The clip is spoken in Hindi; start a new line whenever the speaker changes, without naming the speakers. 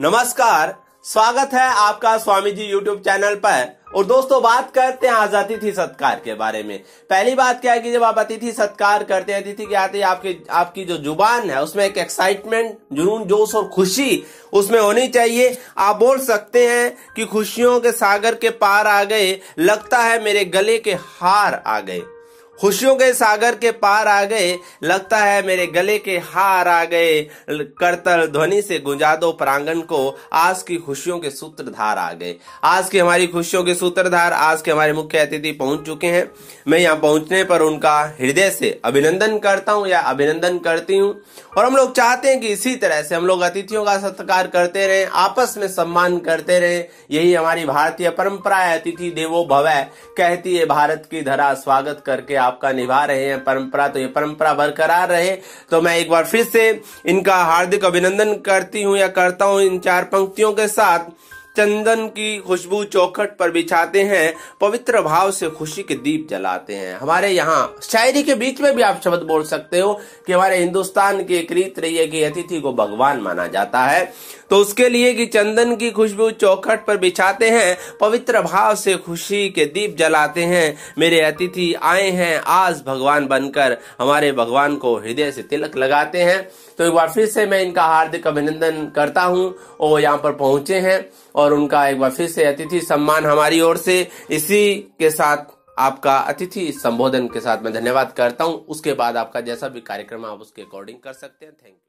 नमस्कार स्वागत है आपका स्वामी जी यूट्यूब चैनल पर और दोस्तों बात करते हैं आज अतिथि सत्कार के बारे में पहली बात क्या है कि जब आप अतिथि सत्कार करते हैं अतिथि की आते है आपकी आपकी जो जुबान है उसमें एक एक्साइटमेंट जुनून जोश और खुशी उसमें होनी चाहिए आप बोल सकते हैं कि खुशियों के सागर के पार आ गए लगता है मेरे गले के हार आ गए खुशियों के सागर के पार आ गए लगता है मेरे गले के हार आ गए करतल ध्वनि से गुंजा दो प्रांगण को आज की खुशियों के सूत्रधार आ गए आज की हमारी खुशियों के सूत्रधार आज के हमारे मुख्य अतिथि पहुंच चुके हैं मैं यहाँ पहुंचने पर उनका हृदय से अभिनंदन करता हूँ या अभिनंदन करती हूँ और हम लोग चाहते हैं कि इसी तरह से हम लोग अतिथियों का सत्कार करते रहे आपस में सम्मान करते रहे यही हमारी भारतीय परंपरा है अतिथि देवो भवै कहती है भारत की धरा स्वागत करके आपका निभा रहे हैं परंपरा तो ये परंपरा बरकरार रहे तो मैं एक बार फिर से इनका हार्दिक अभिनंदन करती हूँ या करता हूँ इन चार पंक्तियों के साथ चंदन की खुशबू चौखट पर बिछाते हैं पवित्र भाव से खुशी के दीप जलाते हैं हमारे यहाँ शायरी के बीच में भी आप शब्द बोल सकते हो कि हमारे हिंदुस्तान की एक रीत रही है कि अतिथि को भगवान माना जाता है तो उसके लिए कि चंदन की खुशबू चौखट पर बिछाते हैं पवित्र भाव से खुशी के दीप जलाते हैं मेरे अतिथि आए हैं आज भगवान बनकर हमारे भगवान को हृदय से तिलक लगाते हैं तो एक बार फिर से मैं इनका हार्दिक अभिनंदन करता हूँ और यहाँ पर पहुंचे हैं और और उनका एक बार फिर से अतिथि सम्मान हमारी ओर से इसी के साथ आपका अतिथि संबोधन के साथ मैं धन्यवाद करता हूं उसके बाद आपका जैसा भी कार्यक्रम आप उसके अकॉर्डिंग कर सकते हैं थैंक यू